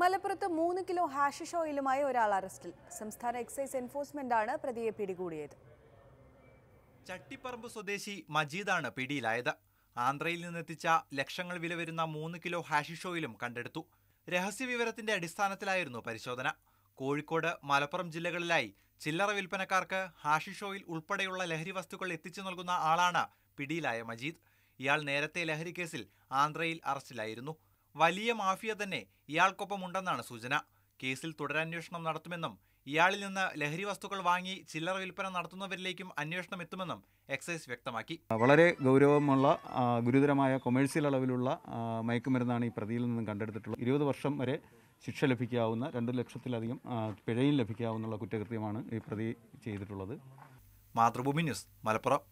മലപ്പുറത്ത് മൂന്ന് kilo hashish ഓയിലുമായി ഒരാൾ അറസ്റ്റിൽ സംസ്ഥാന എക്സൈസ് എൻഫോഴ്സ്മെന്റ് ആണ് പ്രതിയെ പിടികൂടിയത് ചട്ടിപ്പറമ്പ് സ്വദേശി മജീദാണ് പിടിയിലായത് ആന്ധ്രയിൽ നിന്നെത്തിച്ച ലക്ഷങ്ങൾ വില വരുന്ന മൂന്ന് കിലോ ഹാഷിഷ് ഓയിലും കണ്ടെടുത്തു രഹസ്യ വിവരത്തിന്റെ അടിസ്ഥാനത്തിലായിരുന്നു പരിശോധന കോഴിക്കോട് മലപ്പുറം ജില്ലകളിലായി ചില്ലറ വിൽപ്പനക്കാർക്ക് ഹാഷിഷ് ഓയിൽ ഉൾപ്പെടെയുള്ള ലഹരി വസ്തുക്കൾ എത്തിച്ചു നൽകുന്ന ആളാണ് പിടിയിലായ മജീദ് ഇയാൾ നേരത്തെ ലഹരി കേസിൽ ആന്ധ്രയിൽ അറസ്റ്റിലായിരുന്നു വലിയ മാഫിയ തന്നെ ഇയാൾക്കൊപ്പമുണ്ടെന്നാണ് സൂചന കേസിൽ തുടരന്വേഷണം നടത്തുമെന്നും ഇയാളിൽ നിന്ന് ലഹരി വസ്തുക്കൾ വാങ്ങി ചില്ലറ വിൽപ്പന നടത്തുന്നവരിലേക്കും അന്വേഷണം എത്തുമെന്നും എക്സൈസ് വ്യക്തമാക്കി വളരെ ഗൗരവമുള്ള ഗുരുതരമായ കൊമേഴ്സ്യൽ അളവിലുള്ള മയക്കുമരുന്നാണ് ഈ പ്രതിയിൽ നിന്നും കണ്ടെടുത്തിട്ടുള്ളത് ഇരുപത് വർഷം വരെ ശിക്ഷ ലഭിക്കാവുന്ന രണ്ടു ലക്ഷത്തിലധികം പിഴയും ലഭിക്കാവുന്ന കുറ്റകൃത്യമാണ് ഈ പ്രതി ചെയ്തിട്ടുള്ളത് മാതൃഭൂമി ന്യൂസ് മലപ്പുറം